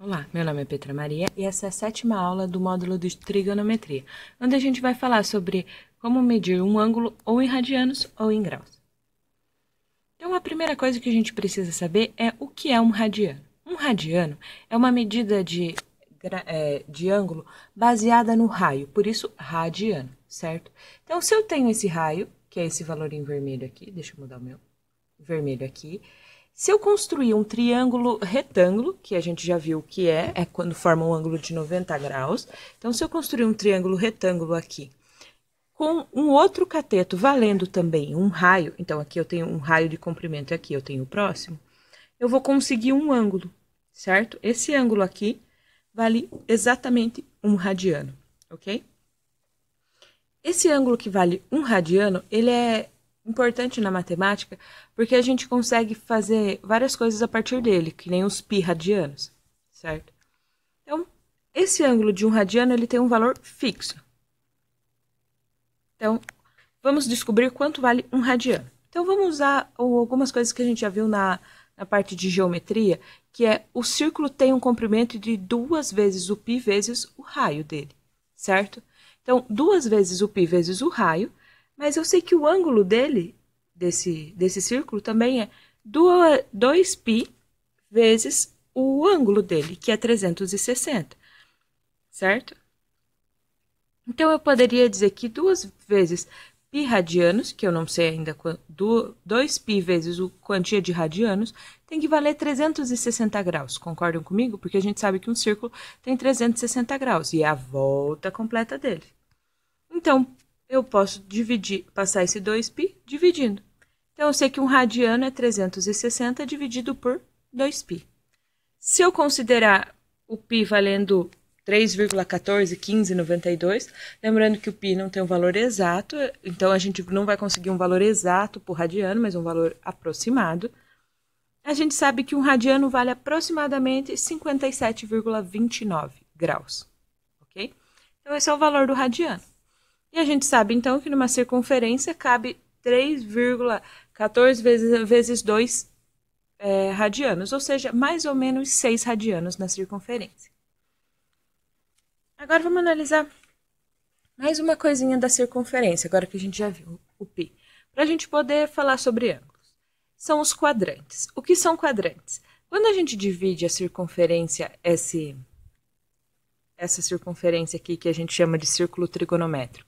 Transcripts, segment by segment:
Olá, meu nome é Petra Maria e essa é a sétima aula do módulo de trigonometria, onde a gente vai falar sobre como medir um ângulo ou em radianos ou em graus. Então, a primeira coisa que a gente precisa saber é o que é um radiano. Um radiano é uma medida de, é, de ângulo baseada no raio, por isso radiano, certo? Então, se eu tenho esse raio, que é esse valor em vermelho aqui, deixa eu mudar o meu vermelho aqui, se eu construir um triângulo retângulo, que a gente já viu o que é, é quando forma um ângulo de 90 graus. Então, se eu construir um triângulo retângulo aqui, com um outro cateto valendo também um raio, então aqui eu tenho um raio de comprimento e aqui eu tenho o próximo, eu vou conseguir um ângulo, certo? Esse ângulo aqui vale exatamente um radiano, ok? Esse ângulo que vale um radiano, ele é importante na matemática, porque a gente consegue fazer várias coisas a partir dele, que nem os pi radianos, certo? Então, esse ângulo de um radiano ele tem um valor fixo. Então, vamos descobrir quanto vale um radiano. Então, vamos usar algumas coisas que a gente já viu na, na parte de geometria, que é o círculo tem um comprimento de duas vezes o pi vezes o raio dele, certo? Então, duas vezes o pi vezes o raio mas eu sei que o ângulo dele, desse, desse círculo, também é 2π vezes o ângulo dele, que é 360, certo? Então, eu poderia dizer que duas vezes π radianos, que eu não sei ainda, 2π vezes o quantia de radianos, tem que valer 360 graus, concordam comigo? Porque a gente sabe que um círculo tem 360 graus, e é a volta completa dele. Então, eu posso dividir, passar esse 2π dividindo. Então, eu sei que um radiano é 360 dividido por 2π. Se eu considerar o π valendo 3,141592, lembrando que o π não tem um valor exato, então a gente não vai conseguir um valor exato por radiano, mas um valor aproximado. A gente sabe que um radiano vale aproximadamente 57,29 graus, ok? Então esse é o valor do radiano. E a gente sabe então que numa circunferência cabe 3,14 vezes, vezes 2 é, radianos, ou seja, mais ou menos 6 radianos na circunferência. Agora vamos analisar mais uma coisinha da circunferência, agora que a gente já viu o π, para a gente poder falar sobre ângulos. São os quadrantes. O que são quadrantes? Quando a gente divide a circunferência, esse, essa circunferência aqui que a gente chama de círculo trigonométrico,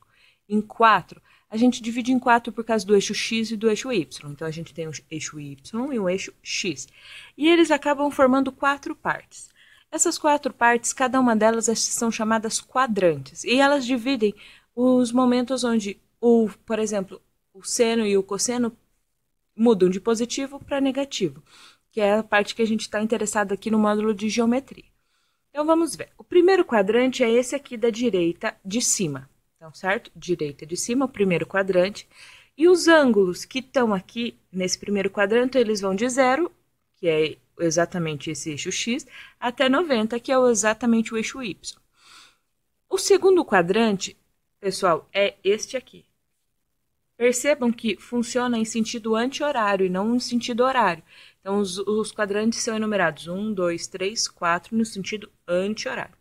em quatro. A gente divide em quatro por causa do eixo X e do eixo Y. Então, a gente tem um eixo Y e um eixo X. E eles acabam formando quatro partes. Essas quatro partes, cada uma delas é, são chamadas quadrantes. E elas dividem os momentos onde, o, por exemplo, o seno e o cosseno mudam de positivo para negativo, que é a parte que a gente está interessado aqui no módulo de geometria. Então, vamos ver. O primeiro quadrante é esse aqui da direita de cima. Então, certo? Direita de cima, o primeiro quadrante. E os ângulos que estão aqui nesse primeiro quadrante, eles vão de zero, que é exatamente esse eixo x, até 90, que é exatamente o eixo y. O segundo quadrante, pessoal, é este aqui. Percebam que funciona em sentido anti-horário e não em sentido horário. Então, os, os quadrantes são enumerados 1, 2, 3, 4 no sentido anti-horário.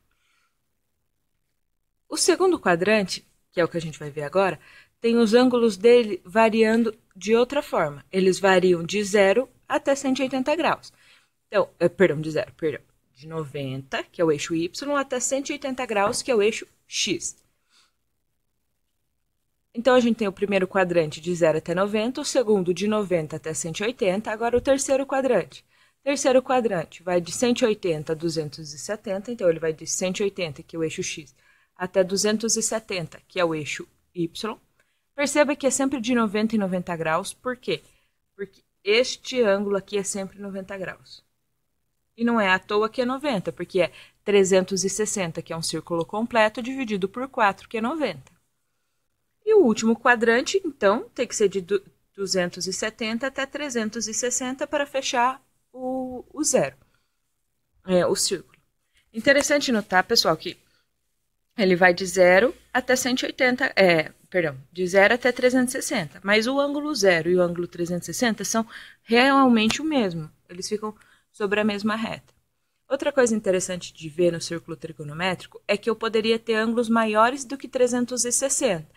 O segundo quadrante que é o que a gente vai ver agora, tem os ângulos dele variando de outra forma. Eles variam de 0 até 180 graus. Então, eh, perdão, de 0, perdão, de 90, que é o eixo Y, até 180 graus, que é o eixo X. Então, a gente tem o primeiro quadrante de 0 até 90, o segundo de 90 até 180, agora o terceiro quadrante. Terceiro quadrante vai de 180 a 270, então ele vai de 180, que é o eixo X, até 270, que é o eixo Y, perceba que é sempre de 90 em 90 graus. Por quê? Porque este ângulo aqui é sempre 90 graus. E não é à toa que é 90, porque é 360, que é um círculo completo, dividido por 4, que é 90. E o último quadrante, então, tem que ser de 270 até 360 para fechar o, o zero, é, o círculo. Interessante notar, pessoal, que ele vai de 0 até 180, é, perdão, de 0 até 360. Mas o ângulo 0 e o ângulo 360 são realmente o mesmo. Eles ficam sobre a mesma reta. Outra coisa interessante de ver no círculo trigonométrico é que eu poderia ter ângulos maiores do que 360.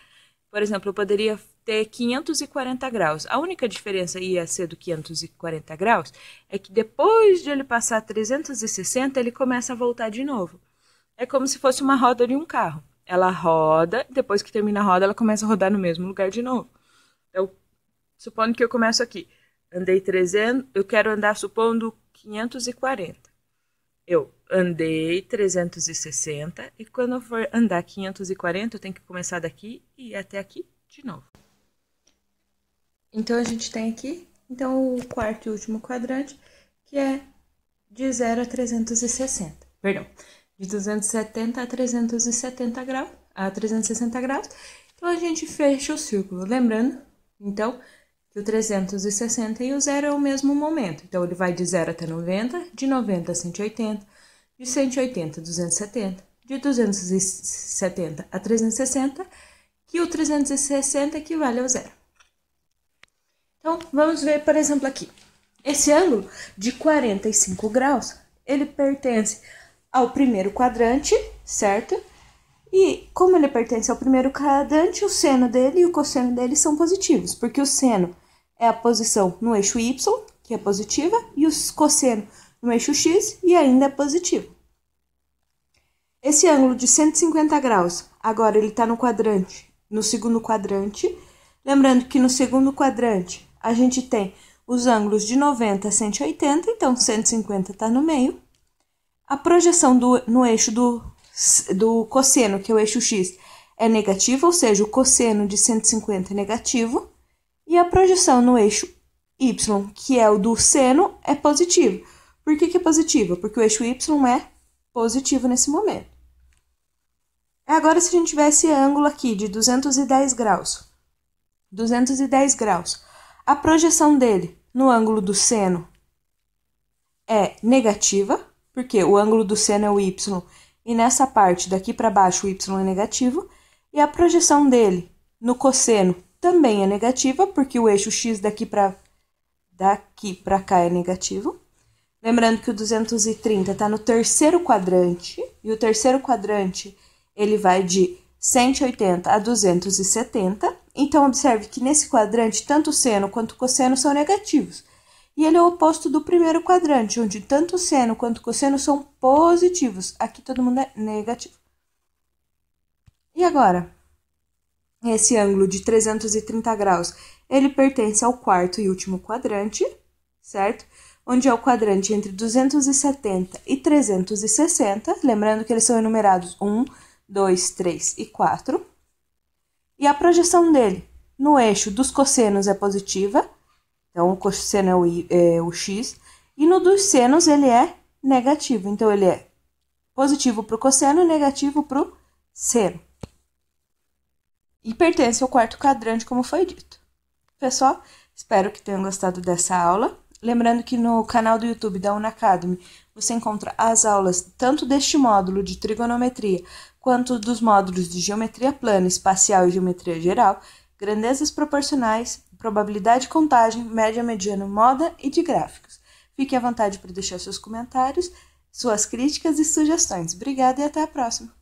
Por exemplo, eu poderia ter 540 graus. A única diferença ia ser do 540 graus é que depois de ele passar 360, ele começa a voltar de novo é como se fosse uma roda de um carro. Ela roda, depois que termina a roda, ela começa a rodar no mesmo lugar de novo. Então, supondo que eu começo aqui, andei 300, eu quero andar supondo 540. Eu andei 360 e quando eu for andar 540, eu tenho que começar daqui e ir até aqui de novo. Então a gente tem aqui, então o quarto e último quadrante, que é de 0 a 360. Perdão de 270 a 370 graus, a 360 graus. Então, a gente fecha o círculo. Lembrando, então, que o 360 e o zero é o mesmo momento. Então, ele vai de 0 até 90, de 90 a 180, de 180 a 270, de 270 a 360, que o 360 equivale ao zero. Então, vamos ver, por exemplo, aqui. Esse ângulo de 45 graus, ele pertence ao primeiro quadrante, certo? E como ele pertence ao primeiro quadrante, o seno dele e o cosseno dele são positivos, porque o seno é a posição no eixo y, que é positiva, e o cosseno no eixo x, e ainda é positivo. Esse ângulo de 150 graus, agora ele está no quadrante, no segundo quadrante. Lembrando que no segundo quadrante a gente tem os ângulos de 90 a 180, então 150 está no meio. A projeção do, no eixo do, do cosseno, que é o eixo x, é negativa, ou seja, o cosseno de 150 é negativo, e a projeção no eixo y, que é o do seno, é positiva. Por que, que é positiva? Porque o eixo y é positivo nesse momento. É agora, se a gente tivesse ângulo aqui de 210 graus, 210 graus, a projeção dele no ângulo do seno é negativa, porque o ângulo do seno é o y e nessa parte daqui para baixo o y é negativo, e a projeção dele no cosseno também é negativa, porque o eixo x daqui para daqui para cá é negativo. Lembrando que o 230 está no terceiro quadrante, e o terceiro quadrante ele vai de 180 a 270. Então, observe que nesse quadrante, tanto o seno quanto o cosseno são negativos e ele é o oposto do primeiro quadrante, onde tanto seno quanto cosseno são positivos. Aqui todo mundo é negativo. E agora? Esse ângulo de 330 graus, ele pertence ao quarto e último quadrante, certo? Onde é o quadrante entre 270 e 360, lembrando que eles são enumerados 1, 2, 3 e 4. E a projeção dele no eixo dos cossenos é positiva, então, o cosseno é o, é o x. E no dos senos, ele é negativo. Então, ele é positivo para o cosseno e negativo para o seno. E pertence ao quarto quadrante, como foi dito. Pessoal, espero que tenham gostado dessa aula. Lembrando que no canal do YouTube da Unacademy você encontra as aulas tanto deste módulo de trigonometria quanto dos módulos de geometria plana, espacial e geometria geral, grandezas proporcionais, probabilidade de contagem, média mediana, moda e de gráficos. Fique à vontade para deixar seus comentários, suas críticas e sugestões. Obrigada e até a próxima!